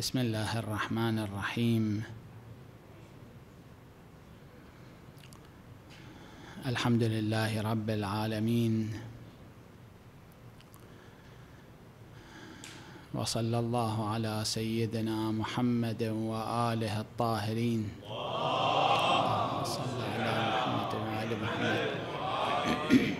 بسم الله الرحمن الرحيم الحمد لله رب العالمين وصلى الله على سيدنا محمد وآله الطاهرين اللهم صل على محمد وآله محمد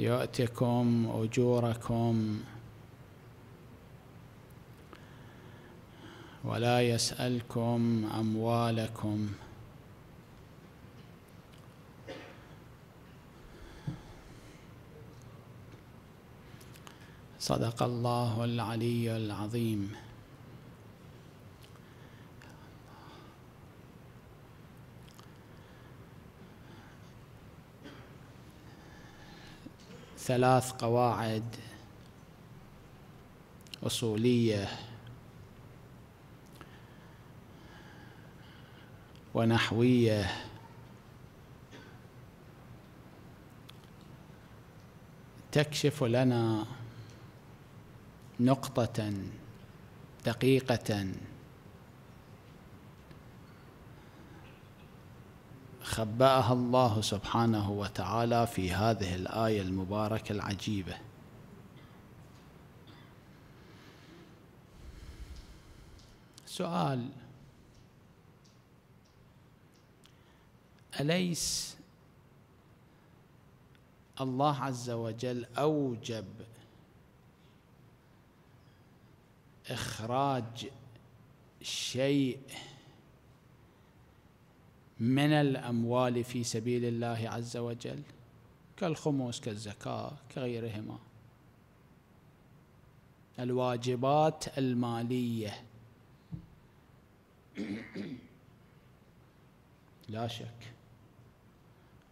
يؤتكم أجوركم ولا يسألكم أموالكم صدق الله العلي العظيم ثلاث قواعد أصولية ونحوية تكشف لنا نقطة دقيقة خبأها الله سبحانه وتعالى في هذه الآية المباركة العجيبة سؤال أليس الله عز وجل أوجب إخراج شيء من الأموال في سبيل الله عز وجل كالخمس كالزكاة كغيرهما الواجبات المالية لا شك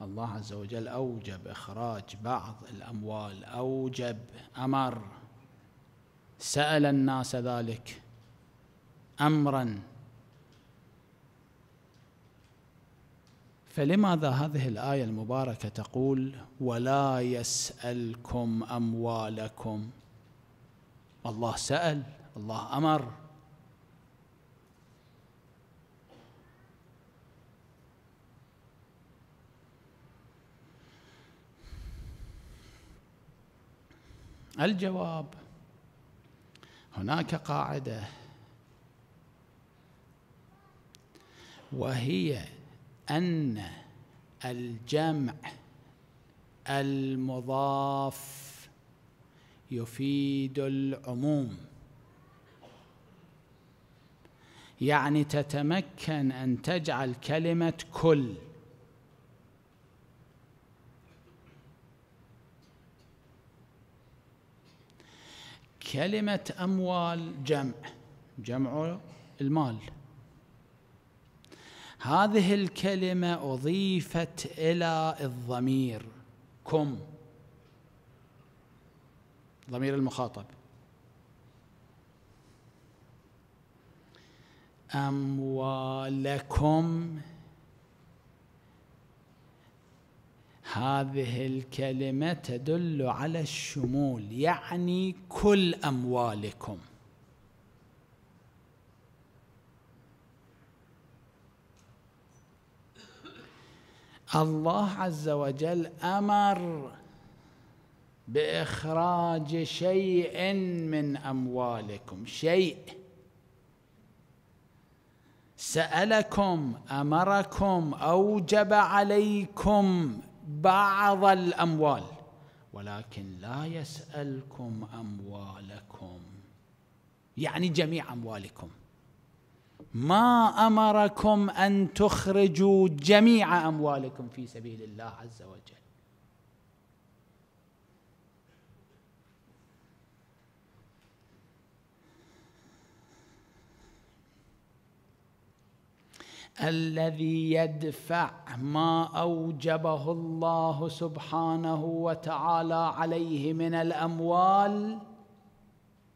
الله عز وجل أوجب إخراج بعض الأموال أوجب أمر سأل الناس ذلك أمرا فلماذا هذه الآية المباركة تقول ولا يسألكم أموالكم الله سأل الله أمر الجواب هناك قاعده وهي أن الجمع المضاف يفيد العموم يعني تتمكن أن تجعل كلمة كل كلمة أموال جمع جمع المال هذه الكلمة أضيفت إلى الضمير كم ضمير المخاطب أموالكم هذه الكلمة تدل على الشمول يعني كل أموالكم الله عز وجل امر باخراج شيء من اموالكم شيء سالكم امركم اوجب عليكم بعض الاموال ولكن لا يسالكم اموالكم يعني جميع اموالكم ما امركم ان تخرجوا جميع اموالكم في سبيل الله عز وجل الذي يدفع ما اوجبه الله سبحانه وتعالى عليه من الاموال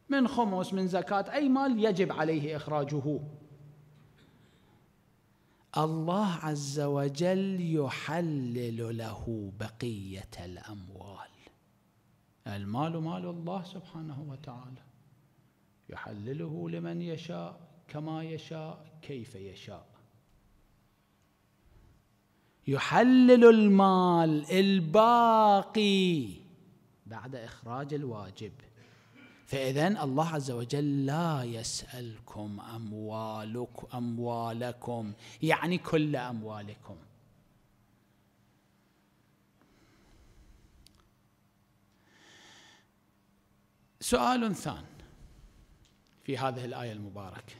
من خمس من زكاه اي مال يجب عليه اخراجه الله عز وجل يحلل له بقيه الاموال المال مال الله سبحانه وتعالى يحلله لمن يشاء كما يشاء كيف يشاء يحلل المال الباقي بعد اخراج الواجب فإذا الله عز وجل لا يسألكم أموالكم أموالكم يعني كل أموالكم سؤال ثان في هذه الآية المباركة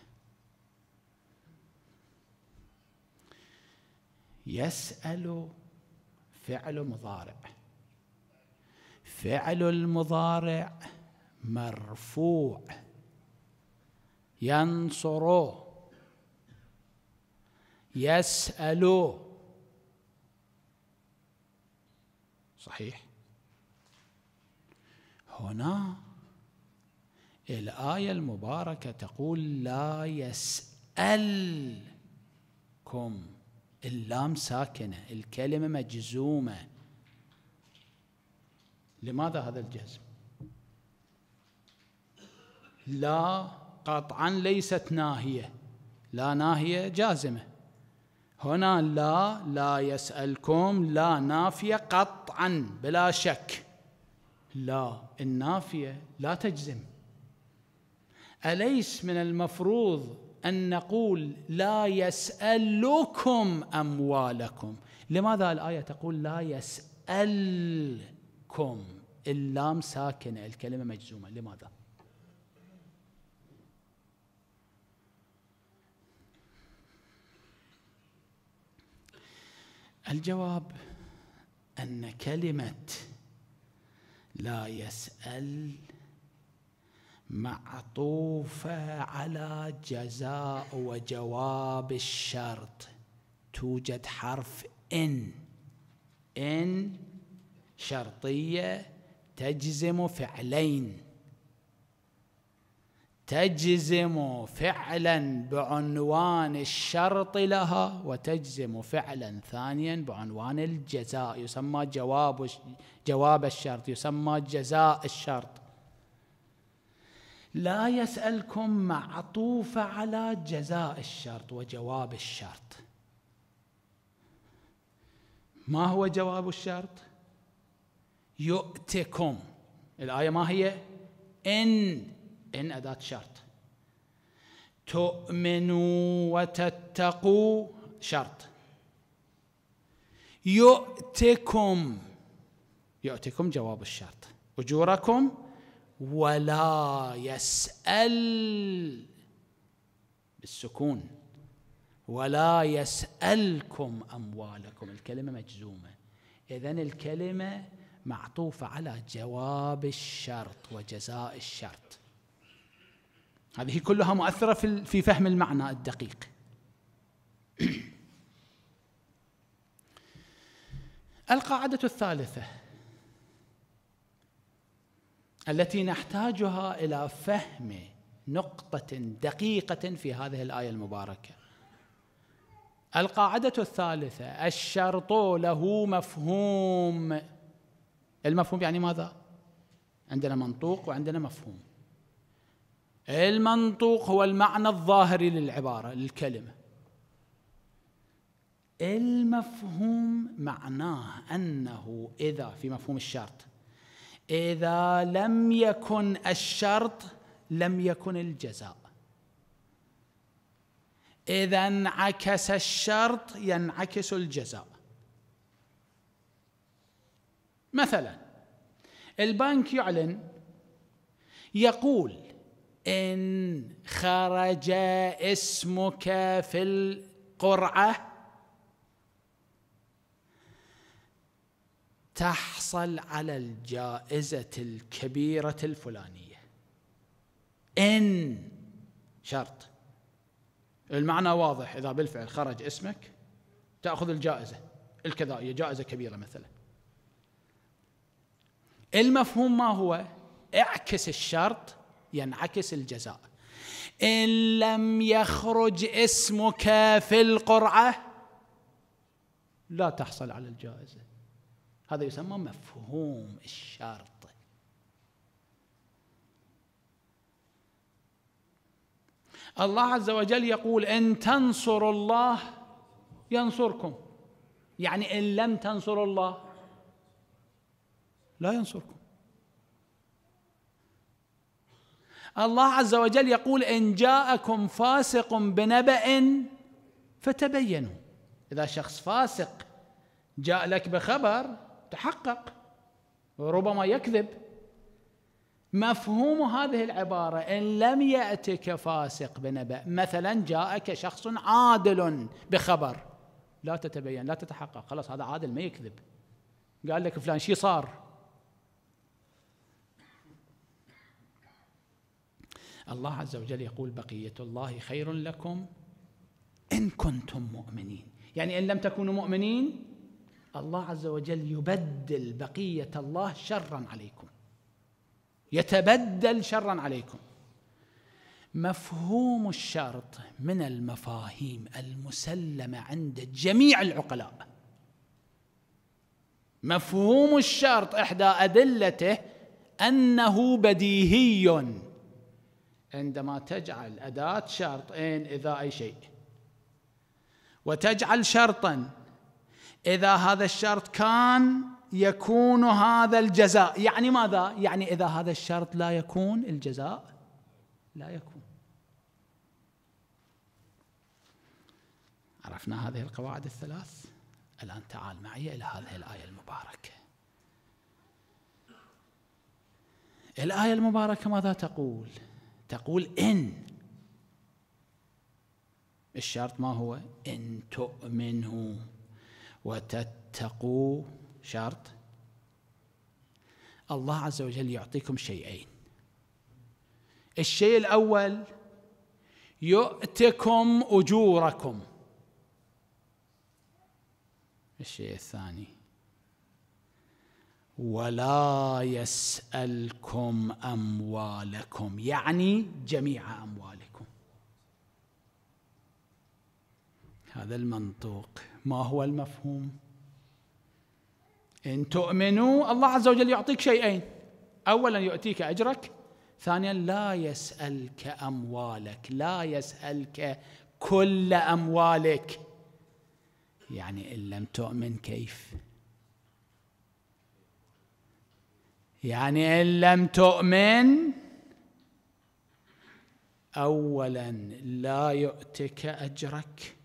يسأل فعل مضارع فعل المضارع مرفوع ينصر يسأل صحيح هنا الآية المباركة تقول لا يسألكم اللام ساكنة الكلمة مجزومة لماذا هذا الجزم لا قطعا ليست ناهية لا ناهية جازمة هنا لا لا يسألكم لا نافية قطعا بلا شك لا النافية لا تجزم أليس من المفروض أن نقول لا يسألكم أموالكم لماذا الآية تقول لا يسألكم اللام ساكنة الكلمة مجزومة لماذا؟ الجواب ان كلمه لا يسال معطوفه على جزاء وجواب الشرط توجد حرف ان ان شرطيه تجزم فعلين تجزم فعلا بعنوان الشرط لها وتجزم فعلا ثانيا بعنوان الجزاء يسمى جواب جواب الشرط يسمى جزاء الشرط لا يسألكم معطوف على جزاء الشرط وجواب الشرط ما هو جواب الشرط يؤتكم الآية ما هي إن إن أداة شرط تؤمنوا وتتقوا شرط يؤتكم يؤتكم جواب الشرط أجوركم ولا يسأل بالسكون ولا يسألكم أموالكم الكلمة مجزومة إذا الكلمة معطوفة على جواب الشرط وجزاء الشرط هذه كلها مؤثرة في في فهم المعنى الدقيق القاعدة الثالثة التي نحتاجها إلى فهم نقطة دقيقة في هذه الآية المباركة القاعدة الثالثة الشرط له مفهوم المفهوم يعني ماذا؟ عندنا منطوق وعندنا مفهوم المنطوق هو المعنى الظاهري للعبارة للكلمة المفهوم معناه أنه إذا في مفهوم الشرط إذا لم يكن الشرط لم يكن الجزاء إذا انعكس الشرط ينعكس الجزاء مثلا البنك يعلن يقول إن خرج اسمك في القرعة تحصل على الجائزة الكبيرة الفلانية إن شرط المعنى واضح إذا بالفعل خرج اسمك تأخذ الجائزة الكذائية جائزة كبيرة مثلا المفهوم ما هو اعكس الشرط ينعكس الجزاء ان لم يخرج اسمك في القرعه لا تحصل على الجائزه هذا يسمى مفهوم الشرط الله عز وجل يقول ان تنصروا الله ينصركم يعني ان لم تنصروا الله لا ينصركم الله عز وجل يقول إن جاءكم فاسق بنبأ فتبينوا إذا شخص فاسق جاء لك بخبر تحقق وربما يكذب مفهوم هذه العبارة إن لم يأتك فاسق بنبأ مثلا جاءك شخص عادل بخبر لا تتبين لا تتحقق خلاص هذا عادل ما يكذب قال لك فلان شي صار الله عز وجل يقول بقية الله خير لكم إن كنتم مؤمنين يعني إن لم تكونوا مؤمنين الله عز وجل يبدل بقية الله شرا عليكم يتبدل شرا عليكم مفهوم الشرط من المفاهيم المسلمة عند جميع العقلاء مفهوم الشرط إحدى أدلته أنه بديهي عندما تجعل أداة شرط إن إذا أي شيء وتجعل شرطا إذا هذا الشرط كان يكون هذا الجزاء يعني ماذا؟ يعني إذا هذا الشرط لا يكون الجزاء لا يكون عرفنا هذه القواعد الثلاث الآن تعال معي إلى هذه الآية المباركة الآية المباركة ماذا تقول؟ تقول إن الشرط ما هو إن تؤمنوا وتتقوا شرط الله عز وجل يعطيكم شيئين الشيء الأول يؤتكم أجوركم الشيء الثاني ولا يسألكم أموالكم يعني جميع أموالكم هذا المنطوق ما هو المفهوم إن تؤمنوا الله عز وجل يعطيك شيئين أولا يؤتيك أجرك ثانيا لا يسألك أموالك لا يسألك كل أموالك يعني إن لم تؤمن كيف؟ يعني إن لم تؤمن أولا لا يؤتك أجرك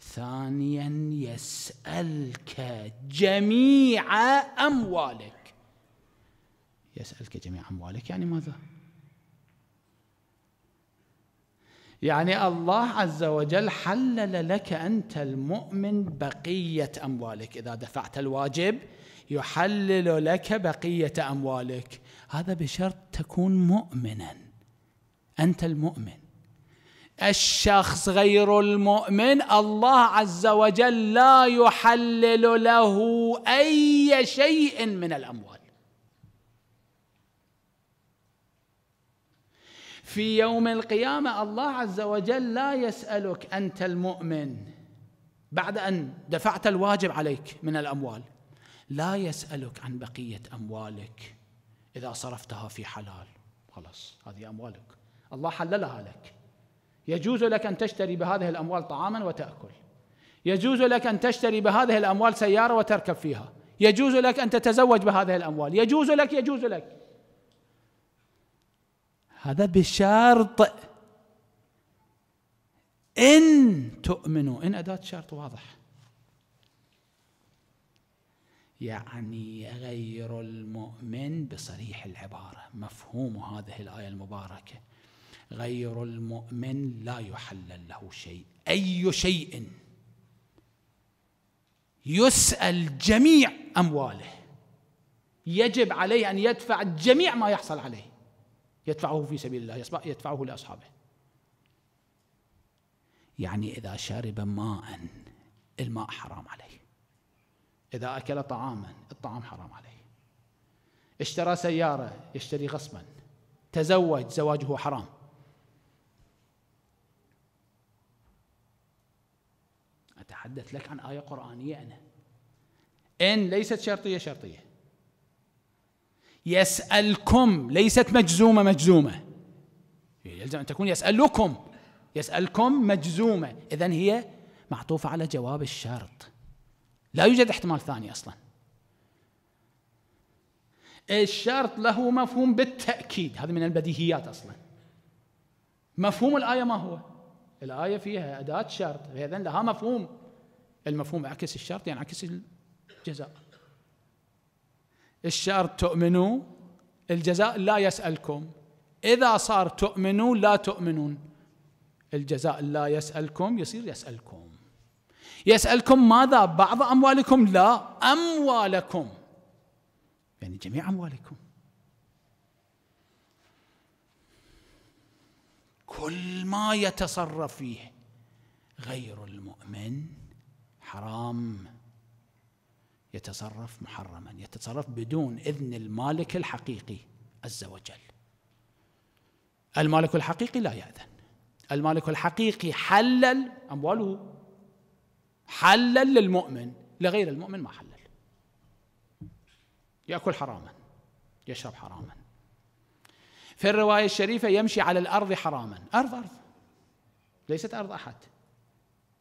ثانيا يسألك جميع أموالك يسألك جميع أموالك يعني ماذا؟ يعني الله عز وجل حلل لك أنت المؤمن بقية أموالك إذا دفعت الواجب يحلل لك بقية أموالك هذا بشرط تكون مؤمنا أنت المؤمن الشخص غير المؤمن الله عز وجل لا يحلل له أي شيء من الأموال في يوم القيامة الله عز وجل لا يسألك أنت المؤمن بعد أن دفعت الواجب عليك من الأموال لا يسألك عن بقية أموالك إذا صرفتها في حلال خلاص هذه أموالك الله حللها لك يجوز لك أن تشتري بهذه الأموال طعاما وتأكل يجوز لك أن تشتري بهذه الأموال سيارة وتركب فيها يجوز لك أن تتزوج بهذه الأموال يجوز لك يجوز لك هذا بشرط إن تؤمنوا إن أداة شرط واضح يعني غير المؤمن بصريح العبارة مفهوم هذه الآية المباركة غير المؤمن لا يحلل له شيء أي شيء يسأل جميع أمواله يجب عليه أن يدفع جميع ما يحصل عليه يدفعه في سبيل الله يدفعه لأصحابه يعني إذا شرب ماء الماء حرام عليه إذا أكل طعاما الطعام حرام عليه اشترى سيارة يشتري غصبا تزوج زواجه حرام أتحدث لك عن آية قرآنية أنا إن ليست شرطية شرطية يسألكم ليست مجزومة مجزومة يلزم أن تكون يسألكم يسألكم مجزومة إذا هي معطوفة على جواب الشرط لا يوجد احتمال ثاني اصلا الشرط له مفهوم بالتاكيد هذا من البديهيات اصلا مفهوم الايه ما هو الايه فيها اداه شرط فاذا لها مفهوم المفهوم عكس الشرط ينعكس عكس الجزاء الشرط تؤمنوا الجزاء لا يسالكم اذا صار تؤمنوا لا تؤمنون الجزاء لا يسالكم يصير يسالكم يسألكم ماذا بعض أموالكم لا أموالكم يعني جميع أموالكم كل ما يتصرف فيه غير المؤمن حرام يتصرف محرما يتصرف بدون إذن المالك الحقيقي عز وجل المالك الحقيقي لا يأذن المالك الحقيقي حلل أمواله حلل للمؤمن لغير المؤمن ما حلل يأكل حراما يشرب حراما في الرواية الشريفة يمشي على الأرض حراما أرض أرض ليست أرض أحد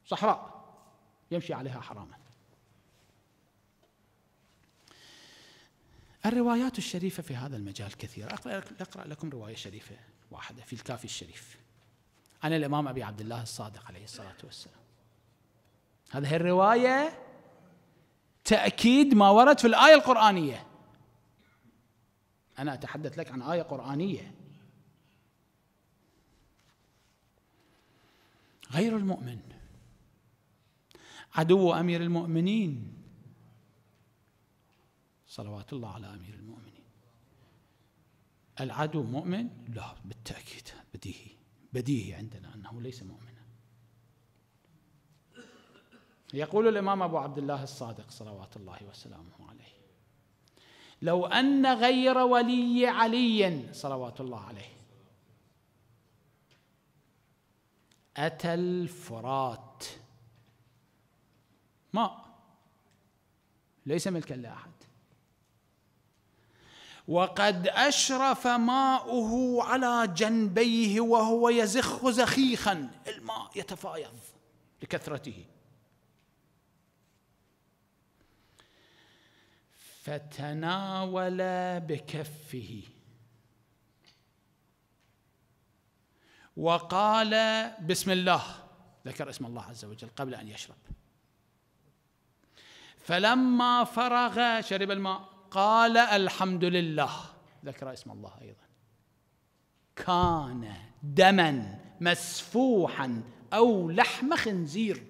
صحراء يمشي عليها حراما الروايات الشريفة في هذا المجال كثيرة أقرأ لكم رواية شريفة واحدة في الكافي الشريف عن الإمام أبي عبد الله الصادق عليه الصلاة والسلام هذه الرواية تأكيد ما ورد في الآية القرآنية أنا أتحدث لك عن آية قرآنية غير المؤمن عدو أمير المؤمنين صلوات الله على أمير المؤمنين العدو مؤمن؟ لا بالتأكيد بديهي بديهي عندنا أنه ليس مؤمن يقول الامام ابو عبد الله الصادق صلوات الله وسلامه عليه لو ان غير ولي علي صلوات الله عليه اتى الفرات ماء ليس ملكا لاحد وقد اشرف ماؤه على جنبيه وهو يزخ زخيخا الماء يتفايض لكثرته فتناول بكفه وقال بسم الله ذكر اسم الله عز وجل قبل ان يشرب فلما فرغ شرب الماء قال الحمد لله ذكر اسم الله ايضا كان دما مسفوحا او لحم خنزير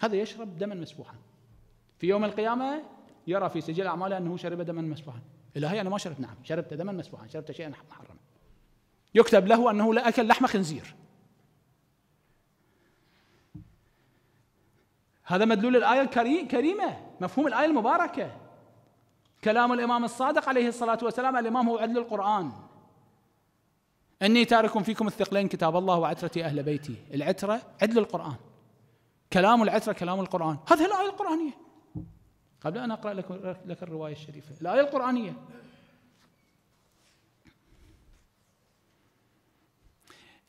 هذا يشرب دما مسفوحا في يوم القيامة يرى في سجل أعماله أنه شرب دما مسفوحا إلهي أنا ما شربت نعم شربت دما مسفوحا شربت شيئا محرما يكتب له أنه لا أكل لحم خنزير هذا مدلول الآية الكريمة مفهوم الآية المباركة كلام الإمام الصادق عليه الصلاة والسلام الإمام هو عدل القرآن إني تارك فيكم الثقلين كتاب الله وعترتي أهل بيتي العترة عدل القرآن كلام العترة كلام القرآن هذه الآية القرآنية قبل أن أقرأ لك الرواية الشريفة الآية القرآنية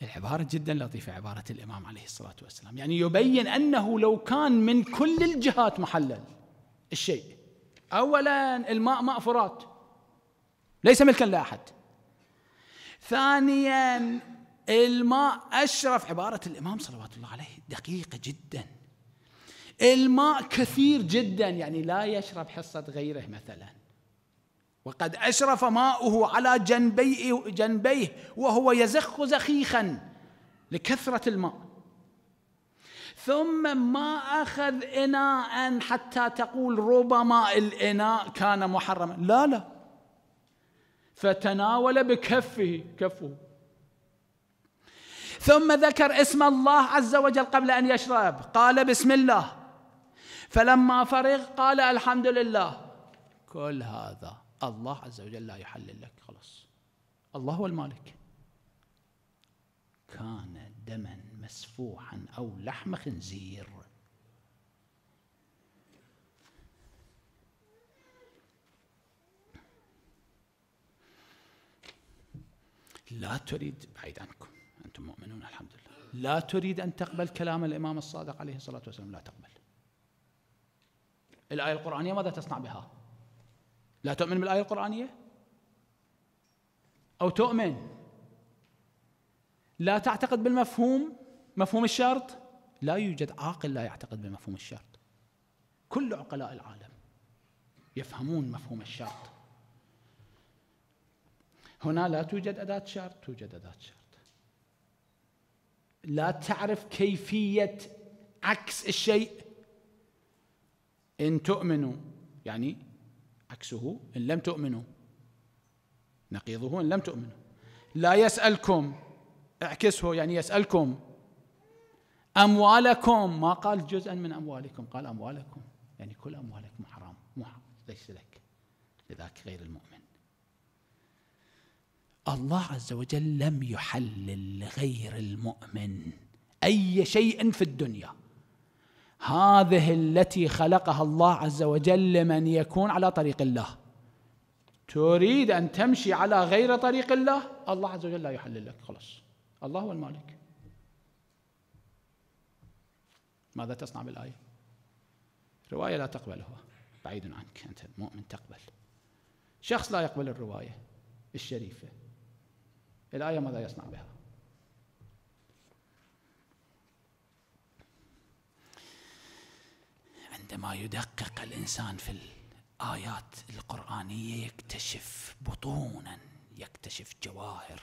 العبارة جدا لطيفة عبارة الإمام عليه الصلاة والسلام يعني يبين أنه لو كان من كل الجهات محلل الشيء أولا الماء ماء فرات ليس ملكا لأحد ثانيا الماء أشرف عبارة الإمام صلوات الله عليه دقيقة جدا الماء كثير جدا يعني لا يشرب حصة غيره مثلا وقد أشرف ماؤه على جنبي جنبيه وهو يزخ زخيخا لكثرة الماء ثم ما أخذ إناء حتى تقول ربما الإناء كان محرما لا لا فتناول بكفه كفه ثم ذكر اسم الله عز وجل قبل أن يشرب قال بسم الله فلما فرغ قال الحمد لله كل هذا الله عز وجل لا يحلل لك خلاص الله هو المالك كان دما مسفوحا أو لحم خنزير لا تريد بعيد عنكم وانتم مؤمنون الحمد لله لا تريد أن تقبل كلام الإمام الصادق عليه الصلاة والسلام لا تقبل الآية القرآنية ماذا تصنع بها لا تؤمن بالآية القرآنية أو تؤمن لا تعتقد بالمفهوم مفهوم الشرط لا يوجد عاقل لا يعتقد بمفهوم الشرط كل عقلاء العالم يفهمون مفهوم الشرط هنا لا توجد أداة شرط توجد أداة شرط لا تعرف كيفية عكس الشيء إن تؤمنوا يعني عكسه إن لم تؤمنوا نقيضه إن لم تؤمنوا لا يسألكم اعكسه يعني يسألكم أموالكم ما قال جزءا من أموالكم قال أموالكم يعني كل أموالكم حرام مو ليس لك لذاك غير المؤمن الله عز وجل لم يحلل لغير المؤمن اي شيء في الدنيا هذه التي خلقها الله عز وجل لمن يكون على طريق الله تريد ان تمشي على غير طريق الله الله عز وجل لا يحلل لك خلاص الله هو المالك ماذا تصنع بالايه روايه لا تقبلها بعيد عنك انت مؤمن تقبل شخص لا يقبل الروايه الشريفه الآية ماذا يصنع بها عندما يدقق الإنسان في الآيات القرآنية يكتشف بطونا يكتشف جواهر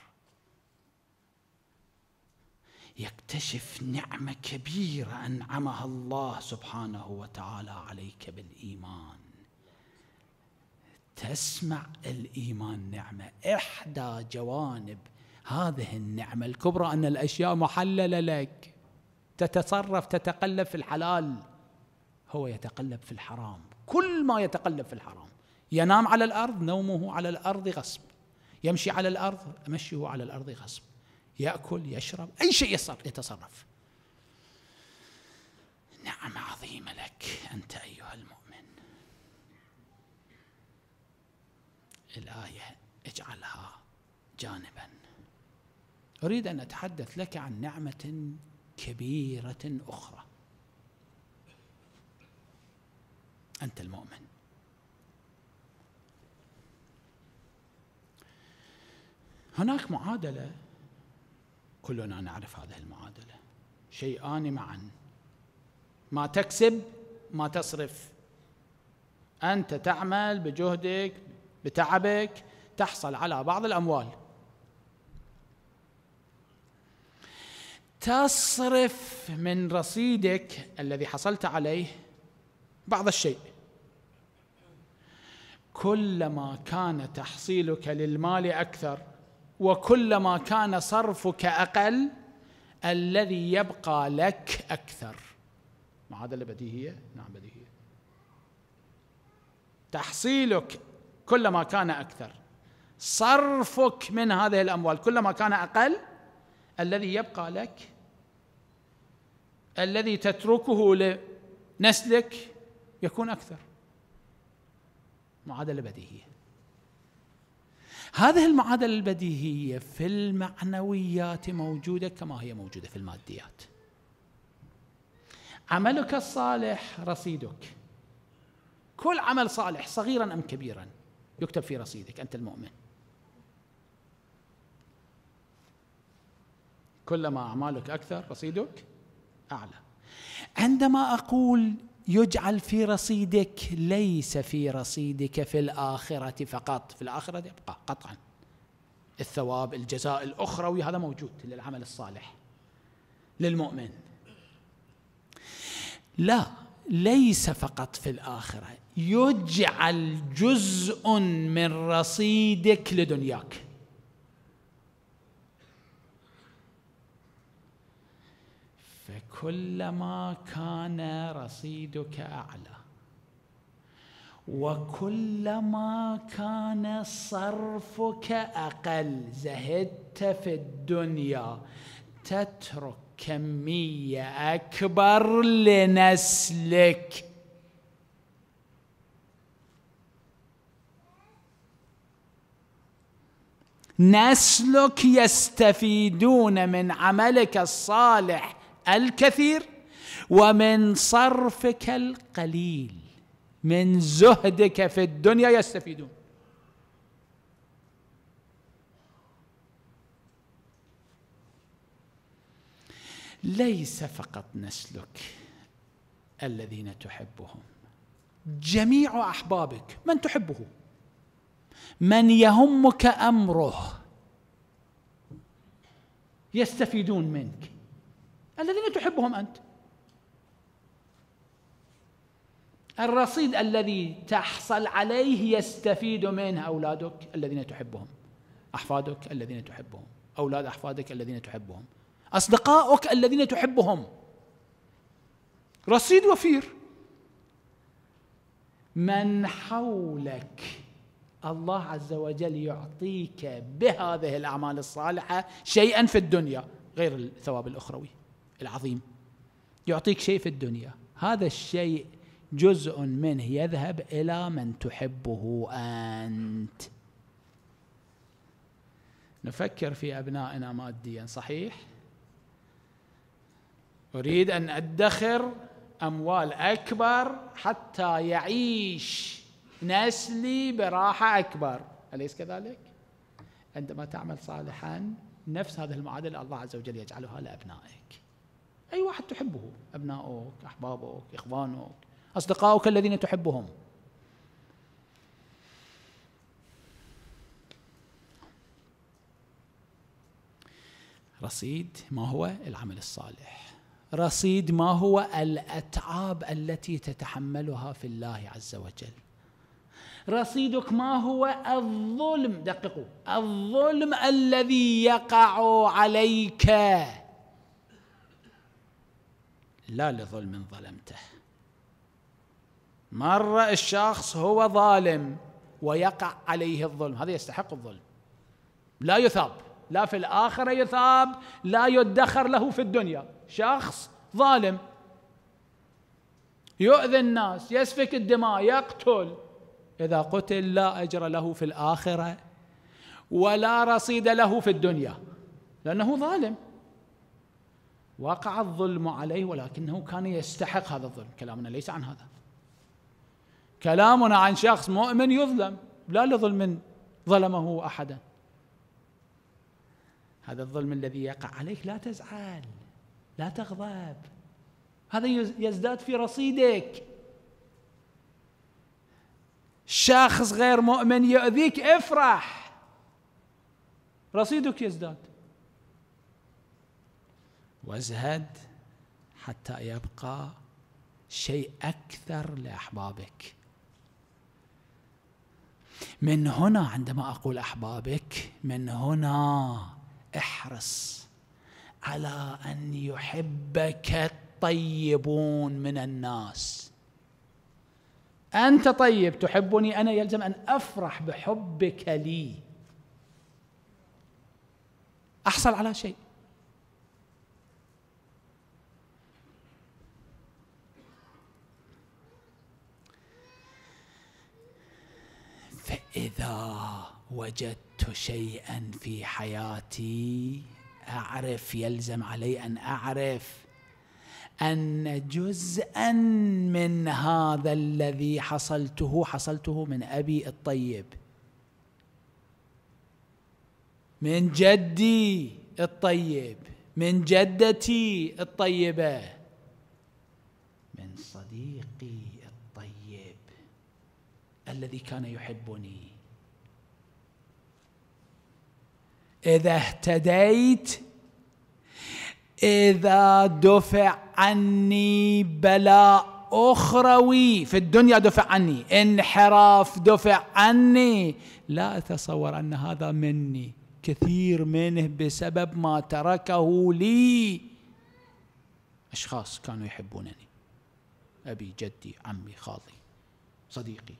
يكتشف نعمة كبيرة أنعمها الله سبحانه وتعالى عليك بالإيمان تسمع الإيمان نعمة إحدى جوانب هذه النعمة الكبرى أن الأشياء محللة لك تتصرف تتقلب في الحلال هو يتقلب في الحرام كل ما يتقلب في الحرام ينام على الأرض نومه على الأرض غصب يمشي على الأرض مشيه على الأرض غصب يأكل يشرب أي شيء يتصرف نعم عظيمة لك أنت أيها المؤمن الآية اجعلها جانبا أريد أن أتحدث لك عن نعمة كبيرة أخرى أنت المؤمن هناك معادلة كلنا نعرف هذه المعادلة شيئان معا ما تكسب ما تصرف أنت تعمل بجهدك بتعبك تحصل على بعض الأموال تصرف من رصيدك الذي حصلت عليه بعض الشيء كلما كان تحصيلك للمال اكثر وكلما كان صرفك اقل الذي يبقى لك اكثر معادله بديهيه نعم بديهيه تحصيلك كلما كان اكثر صرفك من هذه الاموال كلما كان اقل الذي يبقى لك الذي تتركه لنسلك يكون اكثر معادله بديهيه هذه المعادله البديهيه في المعنويات موجوده كما هي موجوده في الماديات عملك الصالح رصيدك كل عمل صالح صغيرا ام كبيرا يكتب في رصيدك انت المؤمن كلما اعمالك اكثر رصيدك أعلى عندما أقول يجعل في رصيدك ليس في رصيدك في الآخرة فقط في الآخرة يبقى قطعا الثواب الجزاء الأخروي هذا موجود للعمل الصالح للمؤمن لا ليس فقط في الآخرة يجعل جزء من رصيدك لدنياك كلما كان رصيدك اعلى وكلما كان صرفك اقل زهدت في الدنيا تترك كميه اكبر لنسلك نسلك يستفيدون من عملك الصالح الكثير ومن صرفك القليل من زهدك في الدنيا يستفيدون ليس فقط نسلك الذين تحبهم جميع احبابك من تحبه من يهمك امره يستفيدون منك الذين تحبهم أنت الرصيد الذي تحصل عليه يستفيد منه أولادك الذين تحبهم أحفادك الذين تحبهم أولاد أحفادك الذين تحبهم أصدقائك الذين تحبهم رصيد وفير من حولك الله عز وجل يعطيك بهذه الأعمال الصالحة شيئا في الدنيا غير الثواب الأخروي العظيم يعطيك شيء في الدنيا هذا الشيء جزء منه يذهب الى من تحبه انت نفكر في ابنائنا ماديا صحيح اريد ان ادخر اموال اكبر حتى يعيش نسلي براحه اكبر اليس كذلك عندما تعمل صالحا نفس هذه المعادله الله عز وجل يجعلها لابنائك أي واحد تحبه أبناؤك أحبابك إخوانك أصدقائك الذين تحبهم رصيد ما هو العمل الصالح رصيد ما هو الأتعاب التي تتحملها في الله عز وجل رصيدك ما هو الظلم دققوا الظلم الذي يقع عليك لا لظلم ظلمته مرة الشخص هو ظالم ويقع عليه الظلم هذا يستحق الظلم لا يثاب لا في الآخرة يثاب لا يدخر له في الدنيا شخص ظالم يؤذي الناس يسفك الدماء يقتل إذا قتل لا أجر له في الآخرة ولا رصيد له في الدنيا لأنه ظالم وقع الظلم عليه ولكنه كان يستحق هذا الظلم كلامنا ليس عن هذا كلامنا عن شخص مؤمن يظلم لا لظلم ظلمه أحدا هذا الظلم الذي يقع عليك لا تزعل لا تغضب هذا يزداد في رصيدك شخص غير مؤمن يؤذيك افرح رصيدك يزداد وازهد حتى يبقى شيء اكثر لاحبابك من هنا عندما اقول احبابك من هنا احرص على ان يحبك الطيبون من الناس انت طيب تحبني انا يلزم ان افرح بحبك لي احصل على شيء إذا وجدت شيئا في حياتي أعرف يلزم علي أن أعرف أن جزءا من هذا الذي حصلته حصلته من أبي الطيب من جدي الطيب من جدتي الطيبة من صديقي الطيب الذي كان يحبني إذا اهتديت إذا دفع عني بلاء أخروي في الدنيا دفع عني انحراف دفع عني لا أتصور أن هذا مني كثير منه بسبب ما تركه لي أشخاص كانوا يحبونني أبي جدي عمي خالي صديقي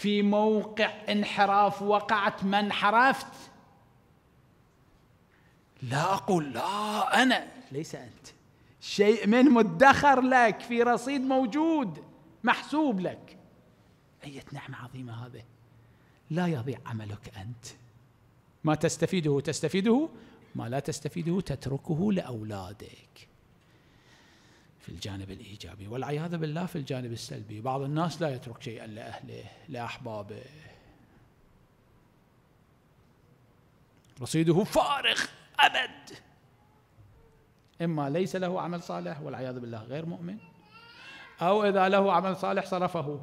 في موقع انحراف وقعت ما انحرفت لا أقول لا أنا ليس أنت شيء من مدخر لك في رصيد موجود محسوب لك أية نعمة عظيمة هذه لا يضيع عملك أنت ما تستفيده تستفيده ما لا تستفيده تتركه لأولادك في الجانب الايجابي والعياذ بالله في الجانب السلبي بعض الناس لا يترك شيئا لاهله لاحبابه رصيده فارغ ابد اما ليس له عمل صالح والعياذ بالله غير مؤمن او اذا له عمل صالح صرفه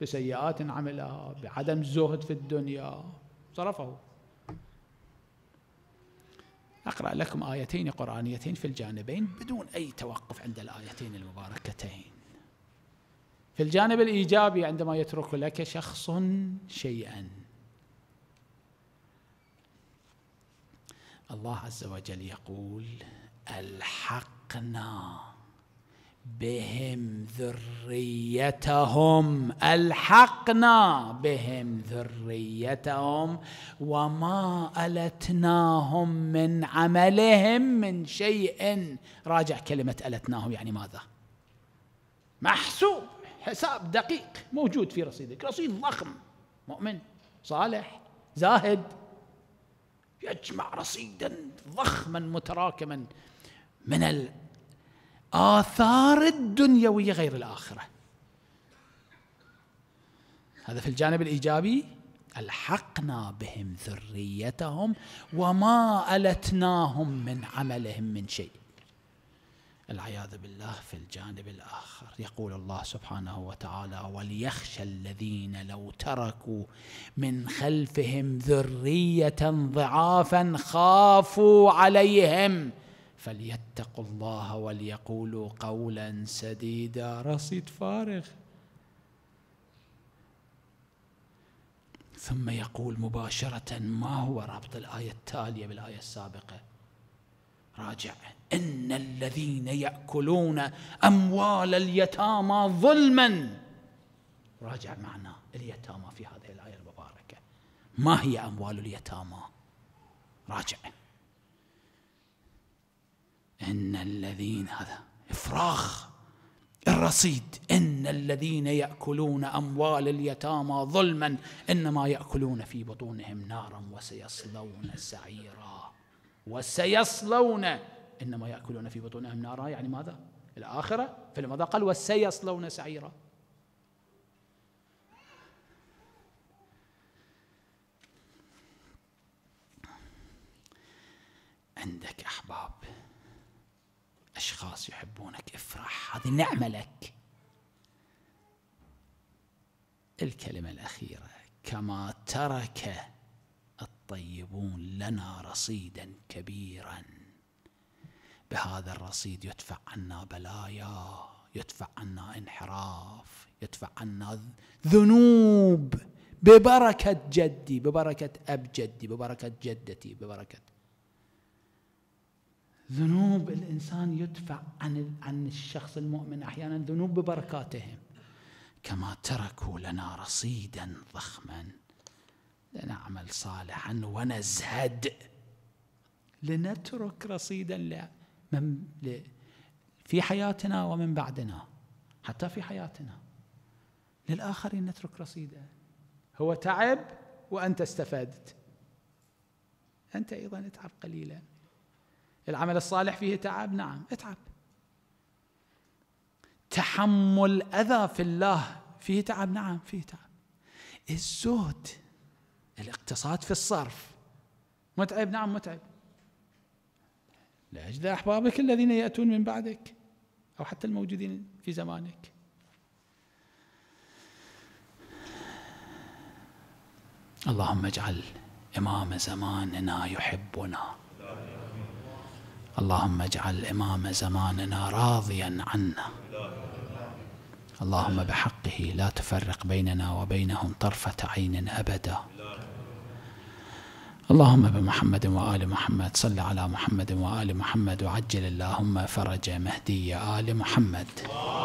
بسيئات عملها بعدم الزهد في الدنيا صرفه أقرأ لكم آيتين قرآنيتين في الجانبين بدون أي توقف عند الآيتين المباركتين في الجانب الإيجابي عندما يترك لك شخص شيئا الله عز وجل يقول الحقنا بهم ذريتهم الحقنا بهم ذريتهم وما التناهم من عملهم من شيء راجع كلمه التناهم يعني ماذا محسوب حساب دقيق موجود في رصيدك رصيد ضخم مؤمن صالح زاهد يجمع رصيدا ضخما متراكما من آثار الدنيوية غير الآخرة هذا في الجانب الإيجابي ألحقنا بهم ذريتهم وما ألتناهم من عملهم من شيء العياذ بالله في الجانب الآخر يقول الله سبحانه وتعالى وليخشى الذين لو تركوا من خلفهم ذرية ضعافا خافوا عليهم فليتقوا الله وليقولوا قولا سديدا رصيد فارغ ثم يقول مباشرة ما هو ربط الآية التالية بالآية السابقة راجع إن الذين يأكلون أموال اليتامى ظلما راجع معنى اليتامى في هذه الآية المباركة ما هي أموال اليتامى راجع إن الذين هذا إفراخ الرصيد إن الذين يأكلون أموال اليتامى ظلما إنما يأكلون في بطونهم نارا وسيصلون سعيرا وسيصلون إنما يأكلون في بطونهم نارا يعني ماذا؟ الآخرة فلماذا قال وسيصلون سعيرا عندك أشخاص يحبونك افرح هذه نعمة لك الكلمة الأخيرة كما ترك الطيبون لنا رصيدا كبيرا بهذا الرصيد يدفع عنا بلايا يدفع عنا انحراف يدفع عنا ذنوب ببركة جدي ببركة أب جدي ببركة جدتي ببركة ذنوب الانسان يدفع عن عن الشخص المؤمن احيانا ذنوب ببركاتهم كما تركوا لنا رصيدا ضخما لنعمل صالحا ونزهد لنترك رصيدا لمن في حياتنا ومن بعدنا حتى في حياتنا للآخرين نترك رصيدا هو تعب وأنت استفدت أنت أيضا اتعب قليلا العمل الصالح فيه تعب نعم اتعب تحمل أذى في الله فيه تعب نعم فيه تعب الزهد الاقتصاد في الصرف متعب نعم متعب لأجل أحبابك الذين يأتون من بعدك أو حتى الموجودين في زمانك اللهم اجعل إمام زماننا يحبنا اللهم اجعل إمام زماننا راضيا عنا اللهم بحقه لا تفرق بيننا وبينهم طرفة عين أبدا اللهم بمحمد وآل محمد صل على محمد وآل محمد وعجل اللهم فرج مهدي آل محمد